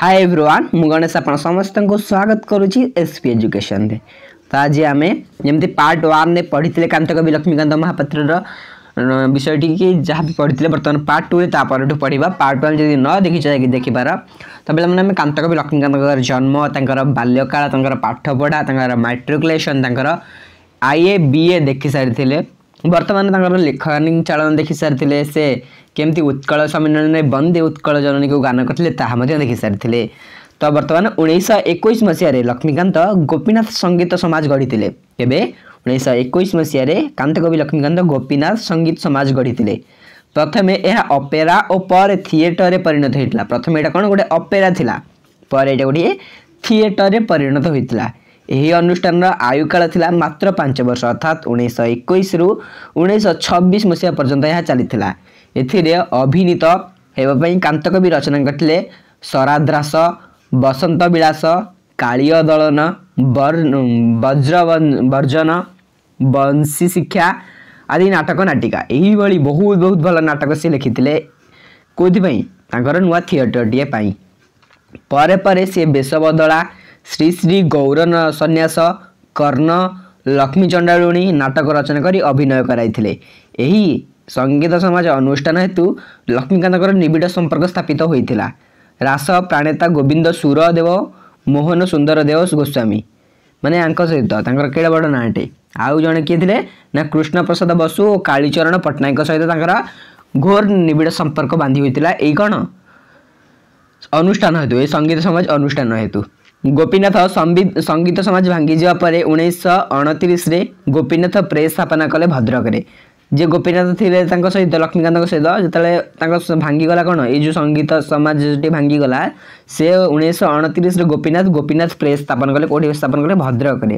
high everyone ମୁଁ ଗଣେଶ ଆପଣ ସମସ୍ତଙ୍କୁ ସ୍ୱାଗତ କରୁଛି ଏସ୍ ପି ଏଜୁକେସନ୍ରେ ତ ଆଜି ଆମେ ଯେମିତି ପାର୍ଟ ୱାନ୍ରେ ପଢ଼ିଥିଲେ କାନ୍ତକ ବି ଲକ୍ଷ୍ମୀକାନ୍ତ ମହାପାତ୍ରର ବିଷୟଟି କି ଯାହା ବି ପଢ଼ିଥିଲେ ବର୍ତ୍ତମାନ ପାର୍ଟ ଟୁରେ ତା ପରଠୁ ପଢ଼ିବା ପାର୍ଟ ୱାନ୍ ଯଦି ନ ଦେଖିଛ ଯାଇକି ଦେଖିବାର ତ ପିଲାମାନେ ଆମେ କାନ୍ତକ ବି ଲକ୍ଷ୍ମୀକାନ୍ତଙ୍କର ଜନ୍ମ ତାଙ୍କର ବାଲ୍ୟକାଳ ତାଙ୍କର ପାଠପଢ଼ା ତାଙ୍କର ମାଟ୍ରିକୁଲେସନ୍ ତାଙ୍କର ଆଇ ଏ ବି ଏ ଦେଖିସାରିଥିଲେ ବର୍ତ୍ତମାନ ତାଙ୍କର ଲେଖନୀ ଚାଳନ ଦେଖି ସାରିଥିଲେ ସେ କେମିତି ଉତ୍କଳ ସମ୍ମିଳନୀରେ ବନ୍ଦେ ଉତ୍କଳ ଜନନୀକୁ ଗାନ କରିଥିଲେ ତାହା ମଧ୍ୟ ଦେଖି ସାରିଥିଲେ ତ ବର୍ତ୍ତମାନ ଉଣେଇଶହ ଏକୋଇଶ ମସିହାରେ ଲକ୍ଷ୍ମୀକାନ୍ତ ଗୋପୀନାଥ ସଙ୍ଗୀତ ସମାଜ ଗଢ଼ିଥିଲେ କେବେ ଉଣେଇଶହ ଏକୋଇଶ ମସିହାରେ କାନ୍ତକବି ଲକ୍ଷ୍ମୀକାନ୍ତ ଗୋପୀନାଥ ସଙ୍ଗୀତ ସମାଜ ଗଢ଼ିଥିଲେ ପ୍ରଥମେ ଏହା ଅପେରା ଓ ପରେ ଥିଏଟରରେ ପରିଣତ ହୋଇଥିଲା ପ୍ରଥମେ ଏଇଟା କ'ଣ ଗୋଟେ ଅପେରା ଥିଲା ପରେ ଏଇଟା ଗୋଟିଏ ଥିଏଟରରେ ପରିଣତ ହୋଇଥିଲା यही अनुष्ठान र आयुकाल मात्र मत वर्ष अर्थात् उन्स एकैसु उन्स छब्बिस मसहा पर्यन्त यहाँ चाहिँ एउटा अभिनत हेपकवि रचना गरिद्रास बसन्त विलास कालीय दलन बर बज्र बर्जन वंशी शिक्षा आदि नाटक नाटिक यही भएर नाटक सिलेखिएँ तर नू थिएटर टिए बदला श्री श्री गौर सन्यास कर्ण लक्ष्मी चण्डाणी नाटक रचना अभिनय गराइले संगीत समाज अनुष्ठान हेतु लक्ष्मीकान्तको निड संपर्क स्थापित होता रास प्राणेता गोविंद सुरदेव मोहन सुन्दर देव गोस्वामी मसहित के बड नाँटे आउ जे थे ना कृष्ण प्रसाद बसु कालीचरण पट्टनायक सहित घोर कौन अनुष्ठान हेतु ए संगीत समाज अनुष्ठान हेतु ଗୋପୀନାଥ ସଙ୍ଗୀତ ସମାଜ ଭାଙ୍ଗିଯିବା ପରେ ଉଣେଇଶହ ଅଣତିରିଶରେ ଗୋପୀନାଥ ପ୍ରେସ୍ ସ୍ଥାପନା କଲେ ଭଦ୍ରକରେ ଯେ ଗୋପୀନାଥ ଥିଲେ ତାଙ୍କ ସହିତ ଲକ୍ଷ୍ମୀକାନ୍ତଙ୍କ ସହିତ ଯେତେବେଳେ ତାଙ୍କ ଭାଙ୍ଗିଗଲା କ'ଣ ଏଇ ଯେଉଁ ସଙ୍ଗୀତ ସମାଜଟି ଭାଙ୍ଗିଗଲା ସେ ଉଣେଇଶହ ଅଣତିରିଶରେ ଗୋପୀନାଥ ଗୋପୀନାଥ ପ୍ରେସ୍ ସ୍ଥାପନ କଲେ କେଉଁଠି ସ୍ଥାପନ କଲେ ଭଦ୍ରକରେ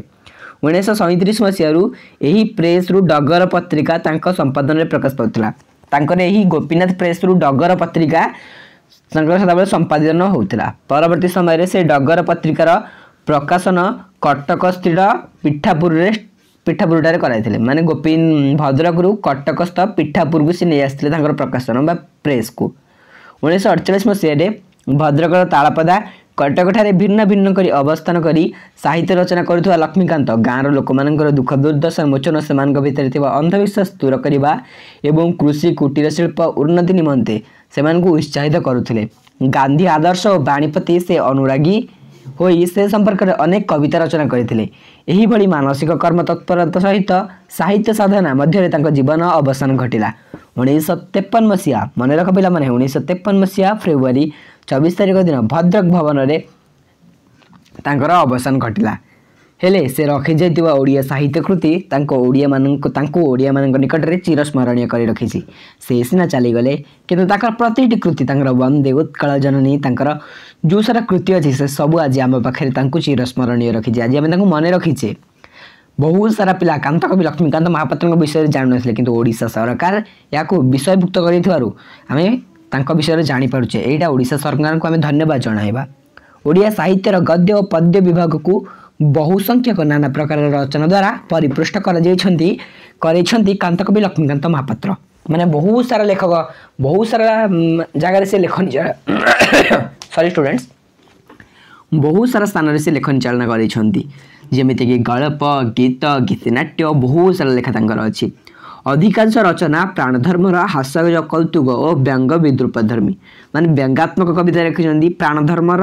ଉଣେଇଶହ ସଇଁତିରିଶ ମସିହାରୁ ଏହି ପ୍ରେସ୍ରୁ ଡଗର ପତ୍ରିକା ତାଙ୍କ ସମ୍ପାଦନରେ ପ୍ରକାଶ ପାଉଥିଲା ତାଙ୍କର ଏହି ଗୋପୀନାଥ ପ୍ରେସ୍ରୁ ଡଗର ପତ୍ରିକା ତାଙ୍କର ସେତେବେଳେ ସମ୍ପାଦନ ହେଉଥିଲା ପରବର୍ତ୍ତୀ ସମୟରେ ସେ ଡଗର ପତ୍ରିକାର ପ୍ରକାଶନ କଟକ ସ୍ଥିର ପିଠାପୁରରେ ପିଠାପୁରଠାରେ କରାଇଥିଲେ ମାନେ ଗୋପୀ ଭଦ୍ରକରୁ କଟକସ୍ଥ ପିଠାପୁରକୁ ସେ ନେଇ ଆସିଥିଲେ ତାଙ୍କର ପ୍ରକାଶନ ବା ପ୍ରେସ୍କୁ ଉଣେଇଶହ ଅଠଚାଳିଶ ମସିହାରେ ଭଦ୍ରକର ତାଳପଦା କଟକଠାରେ ଭିନ୍ନ ଭିନ୍ନ କରି ଅବସ୍ଥାନ କରି ସାହିତ୍ୟ ରଚନା କରୁଥିବା ଲକ୍ଷ୍ମୀକାନ୍ତ ଗାଁର ଲୋକମାନଙ୍କର ଦୁଃଖ ଦୁର୍ଦ୍ଦଶା ମୋଚନ ସେମାନଙ୍କ ଭିତରେ ଥିବା ଅନ୍ଧବିଶ୍ୱାସ ଦୂର କରିବା ଏବଂ କୃଷି କୁଟୀର ଶିଳ୍ପ ଉନ୍ନତି ନିମନ୍ତେ त्यो उत्साहित गरुले गांधी आदर्श बाणीप्रति अनुरागी अनेक कविता रचना गरिनसिक कर्म तत्परता सहित साहित्य साधना मध्य जीवन अवसान घटिला उन्सौ तेपन मसहा मन पहिला म उन्सौ तेपन मसहा फेबुअरी चबिस तारिक दिन भद्रक भवन तर अवसान घटला हेले से रखी जाइवा ओडिया साहित्य कृति ओडिया मान ओडिया मान निकट में चिरस्मरणीय कर रखी से सीना चलीगले कि प्रति कृति वंदे उत्कल जननी जो सारा कृति अच्छी से सब आज आम पाखे चिरस्मरणीय रखी आज आम मन रखीचे बहुत सारा पिला कांतक लक्ष्मीकांत महापात्र विषय जानु ना कि सरकार या विषयभुक्त करें विषय जापे यहाँ ओडा सरकार को आम धन्यवाद जनवा ओडिया साहित्यर गद्य और पद्य विभाग को ବହୁ ସଂଖ୍ୟକ ନାନା ପ୍ରକାର ରଚନା ଦ୍ୱାରା ପରିପୃଷ୍ଟ କରାଯାଇଛନ୍ତି କରାଇଛନ୍ତି କାନ୍ତକବି ଲକ୍ଷ୍ମୀକାନ୍ତ ମହାପାତ୍ର ମାନେ ବହୁତ ସାରା ଲେଖକ ବହୁତ ସାରା ଜାଗାରେ ସେ ଲେଖନୀ ସରି ଷ୍ଟୁଡେଣ୍ଟସ୍ ବହୁତ ସାରା ସ୍ଥାନରେ ସେ ଲେଖନୀ ଚାଳନା କରାଇଛନ୍ତି ଯେମିତିକି ଗଳ୍ପ ଗୀତ ଗୀତିନାଟ୍ୟ ବହୁତ ସାରା ଲେଖା ତାଙ୍କର ଅଛି अधिकांश रचना प्राणधर्मर हास्य कौतुक और व्यंग विद्रुपधर्मी मान व्यंगात्मक कविता लिखिं प्राणधर्मर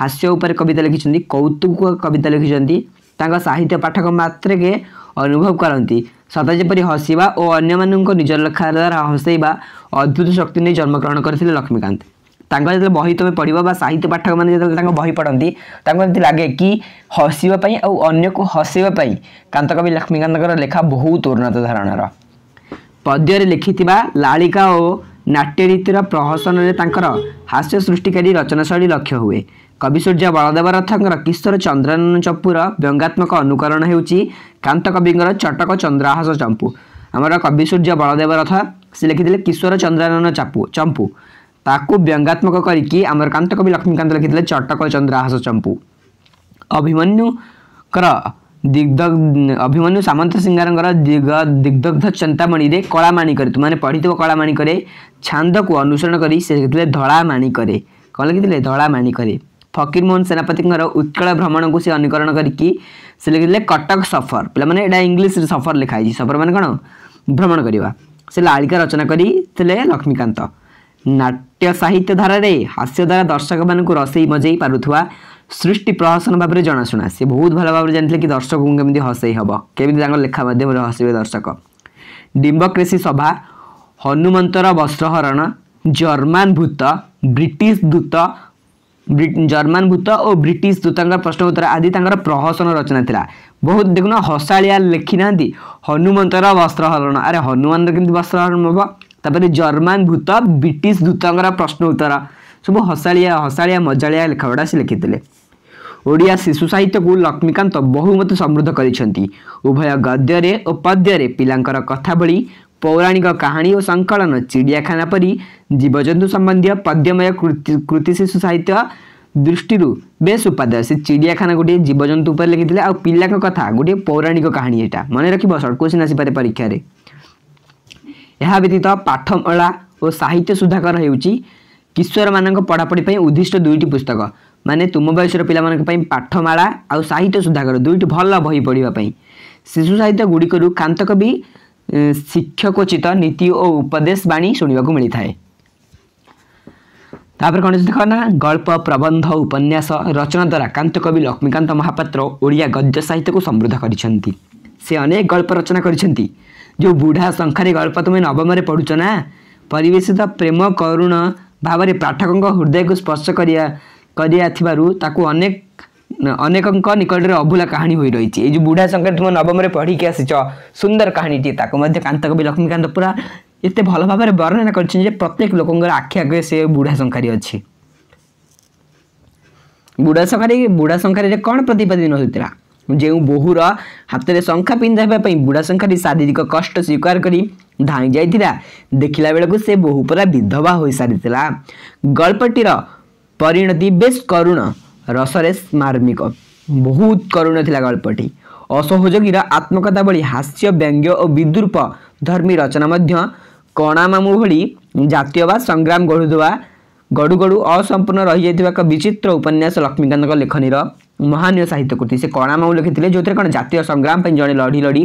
हास्य उपर कविता लिखिं कौतुक कविता लिखिंट साहित्य पाठक मात्र के अनुभव करती सदा जपरी हसवा और अन्न मान निज लेखा द्वारा हसैवा अद्भुत शक्ति नहीं जन्मग्रहण कर लक्ष्मीकांत तांगा जब बही तुम्हें पढ़ा साहित्य पाठक मैंने बही पढ़ती लगे कि हसवापी आउ अग हसवापी कांतकवि लक्ष्मीकांत लेखा बहुत उन्नत धारणर ପଦ୍ୟରେ ଲେଖିଥିବା ଲାଳିକା ଓ ନାଟ୍ୟରୀତିର ପ୍ରହସନରେ ତାଙ୍କର ହାସ୍ୟ ସୃଷ୍ଟିକାରୀ ରଚନାଶୈଳୀ ଲକ୍ଷ୍ୟ ହୁଏ କବି ସୂର୍ଯ୍ୟ ବଳଦେବ ରଥଙ୍କର କିଶୋର ଚନ୍ଦ୍ରାନନ ଚମ୍ପୁର ବ୍ୟଙ୍ଗାତ୍ମକ ଅନୁକରଣ ହେଉଛି କାନ୍ତ କବିଙ୍କର ଚଟକ ଚନ୍ଦ୍ରାହାସ ଚମ୍ପୁ ଆମର କବି ସୂର୍ଯ୍ୟ ବଳଦେବ ରଥ ସେ ଲେଖିଥିଲେ କିଶୋର ଚନ୍ଦ୍ରାନନ ଚାପୁ ଚମ୍ପୁ ତାକୁ ବ୍ୟଙ୍ଗାତ୍ମକ କରିକି ଆମର କାନ୍ତ କବି ଲକ୍ଷ୍ମୀକାନ୍ତ ଲେଖିଥିଲେ ଚଟକ ଚନ୍ଦ୍ରାହାସ ଚମ୍ପୁ ଅଭିମନ୍ୟୁଙ୍କର ದಿಗ್ಧಗ್ ಅಭಿಮನ್ಯು ಸಾಮಂತ ಸಿಂಗಾರರ ದಿಗ ದಿಗ್ಧಗ್ಧ ಚಿಂತಾಮಣಿರೆ ಕಳಾಮಾಣಿಕರೆ ತುಮೆ ಪಡಿಥಿವ ಕಳಾಮಾಣಿಕರೆ ಛಾಂದಕು ಅನುಸರಣ ಕರಿ ಸೆ ಲೆಖಿଥିଲେ ଧଳାಮಾಣಿಕರೆ କ'ଣ ଲେଖିଥିଲେ ଧଳାମାଣିକରେ ଫକୀର ମୋହନ ସେନାପତିଙ୍କର ଉତ୍କଳ ଭ୍ରମଣକୁ ସେ ଅନୁକରଣ କରିକି ସେ ଲେଖିଥିଲେ କଟକ ସଫର ପିଲାମାନେ ଏଇଟା ଇଂଲିଶରେ ସଫର ଲେଖା ହେଇଛି ସଫର ମାନେ କ'ଣ ଭ୍ରମଣ କରିବା ସେ ଲାଳିକା ରଚନା କରିଥିଲେ ଲକ୍ଷ୍ମୀକାନ୍ତ ନାଟ୍ୟ ସାହିତ୍ୟ ଧାରାରେ ହାସ୍ୟ ଦ୍ୱାରା ଦର୍ଶକମାନଙ୍କୁ ରସେଇ ମଜେଇ ପାରୁଥିବା ସୃଷ୍ଟି ପ୍ରହସନ ଭାବରେ ଜଣାଶୁଣା ସେ ବହୁତ ଭଲ ଭାବରେ ଜାଣିଥିଲେ କି ଦର୍ଶକଙ୍କୁ କେମିତି ହସେଇ ହେବ କେମିତି ତାଙ୍କ ଲେଖା ମାଧ୍ୟମରେ ହସିବେ ଦର୍ଶକ ଡିମ୍ବକ୍ରେସି ସଭା ହନୁମନ୍ତର ବସ୍ତ୍ରହରଣ ଜର୍ମାନ ଭୂତ ବ୍ରିଟିଶ ଦୂତ ଜର୍ମାନ ଭୂତ ଓ ବ୍ରିଟିଶ ଦୂତଙ୍କର ପ୍ରଶ୍ନ ଉତ୍ତର ଆଦି ତାଙ୍କର ପ୍ରହସନ ରଚନା ଥିଲା ବହୁତ ଦେଖୁନ ହସାଳିଆ ଲେଖିନାହାନ୍ତି ହନୁମନ୍ତର ବସ୍ତ୍ରହରଣ ଆରେ ହନୁମାନର କେମିତି ବସ୍ତ୍ରହରଣ ହେବ ତାପରେ ଜର୍ମାନ ଭୂତ ବ୍ରିଟିଶ ଦୂତଙ୍କର ପ୍ରଶ୍ନ ଉତ୍ତର ସବୁ ହସାଳିଆ ହସାଳିଆ ମଜାଳିଆ ଲେଖାଗୁଡ଼ା ସେ ଲେଖିଥିଲେ ଓଡ଼ିଆ ଶିଶୁ ସାହିତ୍ୟକୁ ଲକ୍ଷ୍ମୀକାନ୍ତ ବହୁମତ ସମୃଦ୍ଧ କରିଛନ୍ତି ଉଭୟ ଗଦ୍ୟରେ ଓ ପଦ୍ୟରେ ପିଲାଙ୍କର କଥାବଳୀ ପୌରାଣିକ କାହାଣୀ ଓ ସଂକଳନ ଚିଡ଼ିଆଖାନା ପରି ଜୀବଜନ୍ତୁ ସମ୍ବନ୍ଧୀୟ ପଦ୍ୟମୟ କୃତି ଶିଶୁ ସାହିତ୍ୟ ଦୃଷ୍ଟିରୁ ବେଶ ଉପାଦେୟ ସେ ଚିଡ଼ିଆଖାନା ଗୋଟିଏ ଜୀବଜନ୍ତୁ ଉପରେ ଲେଖିଥିଲେ ଆଉ ପିଲାଙ୍କ କଥା ଗୋଟିଏ ପୌରାଣିକ କାହାଣୀ ଏଇଟା ମନେ ରଖିବ ସର୍ଟ କ୍ୱେଶ୍ଚିନ୍ ଆସିପାରେ ପରୀକ୍ଷାରେ ଏହା ବ୍ୟତୀତ ପାଠମଳା ଓ ସାହିତ୍ୟ ସୁଧାକର ହେଉଛି କିଶୋରମାନଙ୍କ ପଢ଼ାପଢ଼ି ପାଇଁ ଉଦ୍ଦିଷ୍ଟ ଦୁଇଟି ପୁସ୍ତକ ମାନେ ତୁମ ବୟସର ପିଲାମାନଙ୍କ ପାଇଁ ପାଠମାଳା ଆଉ ସାହିତ୍ୟ ସୁଧାକର ଦୁଇଟି ଭଲ ବହି ପଢ଼ିବା ପାଇଁ ଶିଶୁ ସାହିତ୍ୟ ଗୁଡ଼ିକରୁ କାନ୍ତକବି ଶିକ୍ଷକୋଚିତ ନୀତି ଓ ଉପଦେଶ ବାଣୀ ଶୁଣିବାକୁ ମିଳିଥାଏ ତାପରେ କ'ଣ ଦେଖ ନା ଗଳ୍ପ ପ୍ରବନ୍ଧ ଉପନ୍ୟାସ ରଚନା ଦ୍ୱାରା କାନ୍ତକବି ଲକ୍ଷ୍ମୀକାନ୍ତ ମହାପାତ୍ର ଓଡ଼ିଆ ଗଦ୍ୟ ସାହିତ୍ୟକୁ ସମୃଦ୍ଧ କରିଛନ୍ତି ସେ ଅନେକ ଗଳ୍ପ ରଚନା କରିଛନ୍ତି ଯେଉଁ ବୁଢ଼ା ଶଙ୍ଖାରୀ ଗଳ୍ପ ତୁମେ ନବମରେ ପଢ଼ୁଛ ନା ପରିବେଶିତ ପ୍ରେମ କରୁଣ ଭାବରେ ପାଠକଙ୍କ ହୃଦୟକୁ ସ୍ପର୍ଶ କରିବା କରିଆଥିବାରୁ ତାକୁ ଅନେକ ଅନେକଙ୍କ ନିକଟରେ ଅଭୁଲା କାହାଣୀ ହୋଇ ରହିଛି ଏଇ ଯେଉଁ ବୁଢ଼ା ସଂକ୍ରାନ୍ତି ତୁମ ନବମରେ ପଢ଼ିକି ଆସିଛ ସୁନ୍ଦର କାହାଣୀଟିଏ ତାକୁ ମଧ୍ୟ କାନ୍ତକବି ଲକ୍ଷ୍ମୀକାନ୍ତ ପୁରା ଏତେ ଭଲ ଭାବରେ ବର୍ଣ୍ଣନା କରିଛନ୍ତି ଯେ ପ୍ରତ୍ୟେକ ଲୋକଙ୍କର ଆଖି ଆଗରେ ସେ ବୁଢ଼ା ଶଙ୍ଖାରୀ ଅଛି ବୁଢ଼ା ଶଙ୍ଖାରୀ ବୁଢ଼ା ଶଙ୍ଖାରୀରେ କ'ଣ ପ୍ରତିପାଦିନ ହେଉଥିଲା ଯେଉଁ ବୋହୂର ହାତରେ ଶଙ୍ଖା ପିନ୍ଧା ହେବା ପାଇଁ ବୁଢ଼ା ଶଙ୍ଖାଟି ଶାରୀରିକ କଷ୍ଟ ସ୍ୱୀକାର କରି ଧାଇଁ ଯାଇଥିଲା ଦେଖିଲା ବେଳକୁ ସେ ବୋହୂ ପୁରା ବିଧବା ହୋଇସାରିଥିଲା ଗଳ୍ପଟିର ପରିଣତି ବେଶ୍ କରୁଣ ରସରେ ମାର୍ମିକ ବହୁତ କରୁଣ ଥିଲା ଗଳ୍ପଟି ଅସହଯୋଗୀର ଆତ୍ମକଥା ଭଳି ହାସ୍ୟ ବ୍ୟଙ୍ଗ ଓ ବିଦ୍ରୁପ ଧର୍ମୀ ରଚନା ମଧ୍ୟ କଣାମାମୁ ଭଳି ଜାତୀୟବାଦ ସଂଗ୍ରାମ ଗଢ଼ୁଥିବା ଗଡ଼ୁ ଗଡ଼ୁ ଅସମ୍ପୂର୍ଣ୍ଣ ରହିଯାଇଥିବା ଏକ ବିଚିତ୍ର ଉପନ୍ୟାସ ଲକ୍ଷ୍ମୀକାନ୍ତଙ୍କ ଲେଖନୀର ମହାନୀୟ ସାହିତ୍ୟ କୃତି ସେ କଣାମାଉ ଲେଖିଥିଲେ ଯେଉଁଥିରେ କ'ଣ ଜାତୀୟ ସଂଗ୍ରାମ ପାଇଁ ଜଣେ ଲଢ଼ି ଲଢ଼ି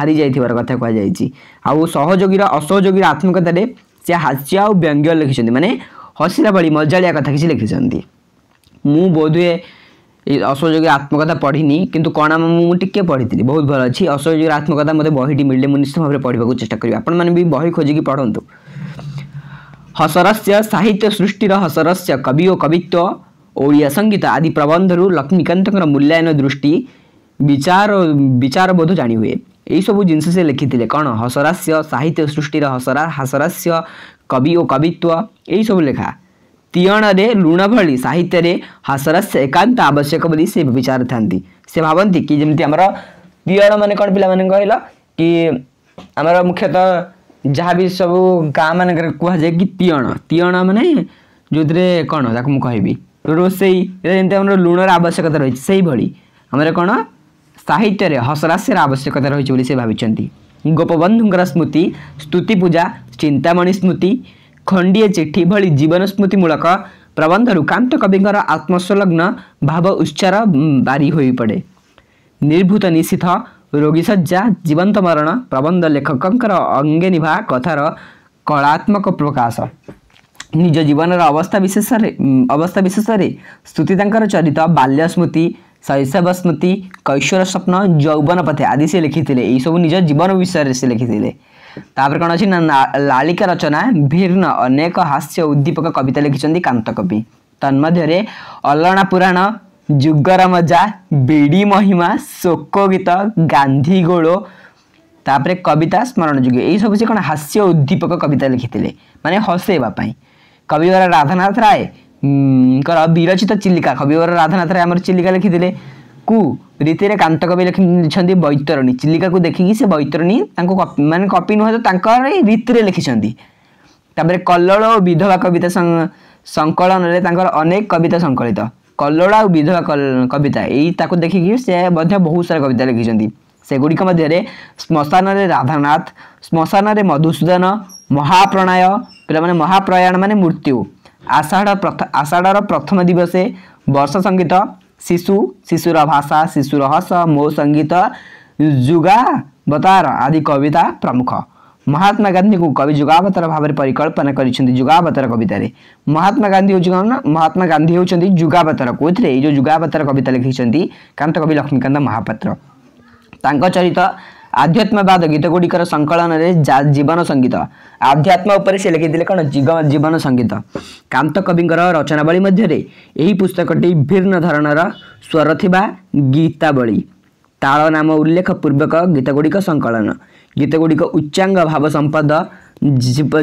ହାରିଯାଇଥିବାର କଥା କୁହାଯାଇଛି ଆଉ ସହଯୋଗୀର ଅସହଯୋଗୀର ଆତ୍ମକଥାରେ ସେ ହାସ୍ୟ ଆଉ ବ୍ୟଙ୍ଗ ଲେଖିଛନ୍ତି ମାନେ ହସିଲା ଭଳି ମଜାଳିଆ କଥା କିଛି ଲେଖିଛନ୍ତି ମୁଁ ବୋଧହୁଏ ଅସହଯୋଗୀ ଆତ୍ମକଥା ପଢ଼ିନି କିନ୍ତୁ କ'ଣ ମୁଁ ଟିକିଏ ପଢ଼ିଥିଲି ବହୁତ ଭଲ ଅଛି ଅସହଯୋଗୀ ଆତ୍ମକଥା ମୋତେ ବହିଟି ମିଳିଲେ ମୁଁ ନିଶ୍ଚିତ ଭାବରେ ପଢ଼ିବାକୁ ଚେଷ୍ଟା କରିବି ଆପଣମାନେ ବି ବହି ଖୋଜିକି ପଢ଼ନ୍ତୁ हसरस्य साहित्य सृष्टि हसरस्य कवि और कवित्व ओडिया संगीत आदि प्रबंध रू लक्ष्मीकांत मूल्यायन दृष्टि विचार विचार बोध जाणी हुए यही सब जिनस से लिखी थे कौन हसरस्य साहित्य सृष्टि हसरा हसरस्य कवि और कवित्व यही सब लेखा तीयण से लुण भली साहित्य हसरस्य एकांत आवश्यक बोली से विचार था भावती कि जमी आम तीयण मान कौन पे कहल कि आमर मुख्यतः जहाँबि सब गाँ मर कुयण मे जो कन त म कि रोषण लुण र आवश्यकता रहेछ अब कसराशर आवश्यकता रहेछ भाइ गोपबन्धु स्मृति स्तुति पूजा चिंतामणि स्मृति खे चिठी भीवन स्मृतिमूलक प्रबन्ध रुकान्तकर भाव भावार बारी हु पड़े निर्भूत निषिथ रोगी सज्जा जीवंत मरण प्रबन्ध लेखक अङ्गेनिभा कथ र कलात्मक प्रकाश निज जीवन अवस्था विशेषले अवस्था विशेषले स्ुतिताको चरित बाल्य स्मृति शैशव स्मृति कैशोर स्वप्नु जौवन पथे आदि आदिसिए लिखिले यो सब निज जीवन से विषयले तापर कलिक रचना भिन्न अनेक हास्य उद्दीपक कविता लिखि चाहिँ कान्तकवि तन्मध्य अलना पुराण ଯୁଗର ମଜା ବିଡ଼ି ମହିମା ଶୋକ ଗୀତ ଗାନ୍ଧୀ ଗୋଳ ତାପରେ କବିତା ସ୍ମରଣଯୋଗ୍ୟ ଏଇସବୁ ସେ କ'ଣ ହାସ୍ୟ ଉଦ୍ଦୀପକ କବିତା ଲେଖିଥିଲେ ମାନେ ହସେଇବା ପାଇଁ କବିବର ରାଧାନାଥ ରାୟଙ୍କର ବିରଚିତ ଚିଲିକା କବିବର ରାଧାନାଥ ରାୟ ଆମର ଚିଲିକା ଲେଖିଥିଲେ କୁ ରୀତିରେ କାନ୍ତ କବି ଲେଖିଛନ୍ତି ବୈତରଣୀ ଚିଲିକାକୁ ଦେଖିକି ସେ ବୈତରଣୀ ତାଙ୍କୁ ମାନେ କପି ନୁହେଁ ତ ତାଙ୍କର ରୀତିରେ ଲେଖିଛନ୍ତି ତାପରେ କଲ୍ଲୋଳ ଓ ବିଧବା କବିତା ସଂକଳନରେ ତାଙ୍କର ଅନେକ କବିତା ସଂକଳିତ କଲରା ଆଉ ବିଧବା କବିତା ଏଇ ତାକୁ ଦେଖିକି ସେ ମଧ୍ୟ ବହୁତ ସାରା କବିତା ଲେଖିଛନ୍ତି ସେଗୁଡ଼ିକ ମଧ୍ୟରେ ଶ୍ମଶାନରେ ରାଧାନାଥ ଶ୍ମଶାନରେ ମଧୁସୂଦନ ମହାପ୍ରଣୟ ପିଲାମାନେ ମହାପ୍ରୟାଣ ମାନେ ମୃତ୍ୟୁ ଆଷାଢ଼ ଆଷାଢ଼ର ପ୍ରଥମ ଦିବସେ ବର୍ଷ ସଙ୍ଗୀତ ଶିଶୁ ଶିଶୁର ଭାଷା ଶିଶୁର ହସ ମୋ ସଙ୍ଗୀତ ଯୁଗାବତାର ଆଦି କବିତା ପ୍ରମୁଖ महात्मा गांधी को कवि जुगावतर भाव में परिकल्पना करुगवतर कवित महात्मा गांधी हूँ कौन ना महात्मा गांधी हूँ जुगावतर कौन ये जुगवतर कविता लिखी कांत कवि लक्ष्मीकांत महापात्र चरित आध्यात्मवाद गीत गुड़िकर संकलन में जीवन संगीत आध्यात्म उपर से लिखी थे कौन जीवन संगीत कांत कवि रचनावली मध्य पुस्तकटी भिन्न धरणर स्वर थ गीतावली ताल नाम उल्लेख पूर्वक गीत गुड़िक संकलन ଗୀତଗୁଡ଼ିକ ଉଚ୍ଚାଙ୍ଗ ଭାବ ସମ୍ପଦ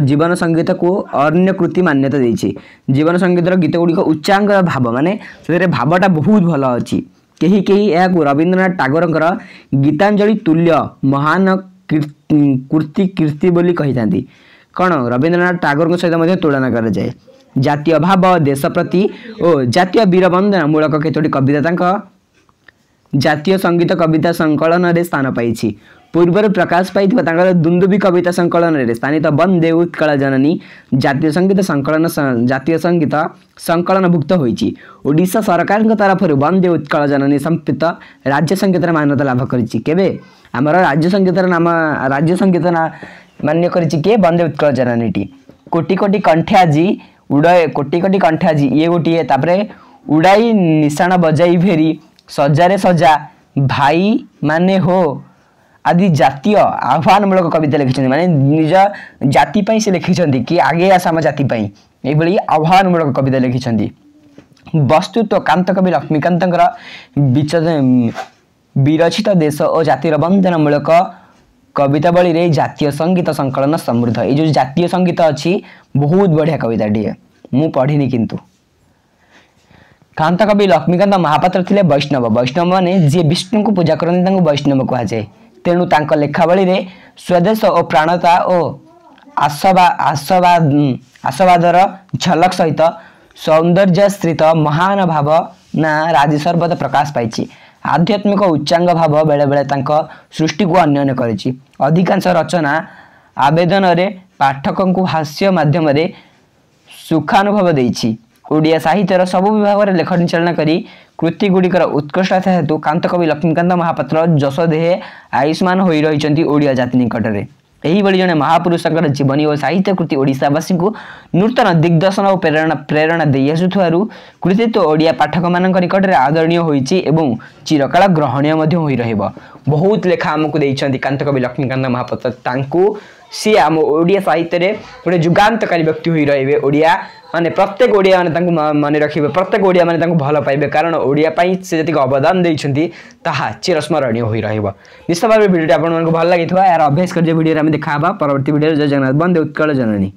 ଜୀବନ ସଙ୍ଗୀତକୁ ଅନ୍ୟ କୃତି ମାନ୍ୟତା ଦେଇଛି ଜୀବନ ସଙ୍ଗୀତର ଗୀତଗୁଡ଼ିକ ଉଚ୍ଚାଙ୍ଗ ଭାବ ମାନେ ସେଥିରେ ଭାବଟା ବହୁତ ଭଲ ଅଛି କେହି କେହି ଏହାକୁ ରବୀନ୍ଦ୍ରନାଥ ଟାଗୋରଙ୍କର ଗୀତାଞ୍ଜଳି ତୁଲ୍ୟ ମହାନ କୀର୍ତ୍ତି କୀର୍ତ୍ତି ବୋଲି କହିଥାନ୍ତି କ'ଣ ରବୀନ୍ଦ୍ରନାଥ ଟାଗୋରଙ୍କ ସହିତ ମଧ୍ୟ ତୁଳନା କରାଯାଏ ଜାତୀୟ ଭାବ ଦେଶ ପ୍ରତି ଓ ଜାତୀୟ ବୀର ବନ୍ଦନା ମୂଳକ କେତୋଟି କବିତା ତାଙ୍କ ଜାତୀୟ ସଙ୍ଗୀତ କବିତା ସଂକଳନରେ ସ୍ଥାନ ପାଇଛି પૂર્વર પ્રકાશ પાઇ ତାଙ୍କର ଦୁନ୍ଦୁବି କବିତା ସଂକଳନରେ ସ୍ଥାନିତ ବନ୍ଦେ ଉତ୍କଳ ଜନନୀ ଜାତୀୟ ସଙ୍ଗୀତ ସଂକଳନ ଜାତୀୟ ସଙ୍ଗୀତ ସଂକଳନଭୁକ୍ତ ହୋଇଛି ଓଡ଼ିଶା ସରକାରଙ୍କ ତରଫରୁ ବନ୍ଦେ ଉତ୍କଳ ଜନନୀ ସମ୍ପୃକ୍ତ ରାଜ୍ୟ ସଙ୍ଗୀତର ମାନ୍ୟତା ଲାଭ କରିଛି କେବେ ଆମର ରାଜ୍ୟ ସଙ୍ଗୀତର ନାମ ରାଜ୍ୟ ସଙ୍ଗୀତ ମାନ୍ୟ କରିଛି କିଏ ବନ୍ଦେ ଉତ୍କଳ ଜନନୀଟି କୋଟି କୋଟି କଣ୍ଠେ ଆଜି ଉଡ଼ାଏ କୋଟି କୋଟି କଣ୍ଠେ ଆଜି ଇଏ ଗୋଟିଏ ତାପରେ ଉଡ଼ାଇ ନିଶାଣ ବଜାଇ ଭେରି ସଜାରେ ସଜା ଭାଇ ମାନେ ହୋ आदि जितिय आह्वानमूलक कविता लिखिं मानते निज जाति से लिखिंट कि आगे आसाम जाति यह आह्वानमूलक कविता लिखिं वस्तु तो कांत कवि लक्ष्मीकांत विरचित देश और जीर बंधनमूलक कवितावल जतियों संगीत संकलन समृद्ध ये जो जतियों संगीत अच्छी बहुत बढ़िया कविता टीए मु पढ़ी किंतु कांत कवि लक्ष्मीकांत महापात्र थे वैष्णव वैष्णव मैंने जी विष्णु को पूजा करते वैष्णव कहुए ତେଣୁ ତାଙ୍କ ଲେଖାବଳୀରେ ସ୍ୱଦେଶ ଓ ପ୍ରାଣତା ଓ ଆଶବାଦର ଝଲକ ସହିତ ସୌନ୍ଦର୍ଯ୍ୟସ୍ଥିତ ମହାନ ଭାବ ନା ରାଜି ସର୍ବତ ପ୍ରକାଶ ପାଇଛି ଆଧ୍ୟାତ୍ମିକ ଉଚ୍ଚାଙ୍ଗ ଭାବ ବେଳେବେଳେ ତାଙ୍କ ସୃଷ୍ଟିକୁ ଅନ୍ୟନ କରିଛି ଅଧିକାଂଶ ରଚନା ଆବେଦନରେ ପାଠକଙ୍କୁ ହାସ୍ୟ ମାଧ୍ୟମରେ ସୁଖାନୁଭବ ଦେଇଛି ଓଡ଼ିଆ ସାହିତ୍ୟର ସବୁ ବିଭାଗରେ ଲେଖନୀ ଚାଳନା କରି କୃତିଗୁଡ଼ିକର ଉତ୍କୃଷ୍ଟତା ହେତୁ କାନ୍ତକବି ଲକ୍ଷ୍ମୀକାନ୍ତ ମହାପାତ୍ର ଯଶୋଦେହେ ଆୟୁଷ୍ମାନ ହୋଇ ରହିଛନ୍ତି ଓଡ଼ିଆ ଜାତି ନିକଟରେ ଏହିଭଳି ଜଣେ ମହାପୁରୁଷଙ୍କର ଜୀବନୀ ଓ ସାହିତ୍ୟ କୃତି ଓଡ଼ିଶାବାସୀଙ୍କୁ ନୂତନ ଦିଗ୍ଦର୍ଶନ ଓ ପ୍ରେରଣା ପ୍ରେରଣା ଦେଇ ଆସୁଥିବାରୁ କୃତିତ୍ୱ ଓଡ଼ିଆ ପାଠକମାନଙ୍କ ନିକଟରେ ଆଦରଣୀୟ ହୋଇଛି ଏବଂ ଚିରକାଳ ଗ୍ରହଣୀୟ ମଧ୍ୟ ହୋଇ ରହିବ ବହୁତ ଲେଖା ଆମକୁ ଦେଇଛନ୍ତି କାନ୍ତକବି ଲକ୍ଷ୍ମୀକାନ୍ତ ମହାପାତ୍ର ତାଙ୍କୁ सी आम ओडिया साहित्य रे गोटे जुगान्तकारी व्यक्ति होई रहिबे ओडिया ମାନେ ପ୍ରତ୍ୟେକ ଓଡ଼ିଆମାନେ ତାଙ୍କୁ ମନେ ରଖିବେ ପ୍ରତ୍ୟେକ ଓଡ଼ିଆମାନେ ତାଙ୍କୁ ଭଲ ପାଇବେ କାରଣ ଓଡ଼ିଆ ପାଇଁ ସେ ଯେତିକି ଅବଦାନ ଦେଇଛନ୍ତି ତାହା ଚିରସ୍ମରଣୀୟ ହୋଇ ରହିବ ନିଶ୍ଚିତ ଭାବରେ ଭିଡ଼ିଓଟି ଆପଣମାନଙ୍କୁ ଭଲ ଲାଗିଥିବ ଏହାର ଅଭ୍ୟାସ କରିଯିବେ ଭିଡ଼ିଓରେ ଆମେ ଦେଖା ହେବା ପରବର୍ତ୍ତୀ ଭିଡ଼ିଓରେ ଜୟ ଜଗନ୍ନାଥ ବନ୍ଦେ ଉତ୍କଳ ଜନନୀ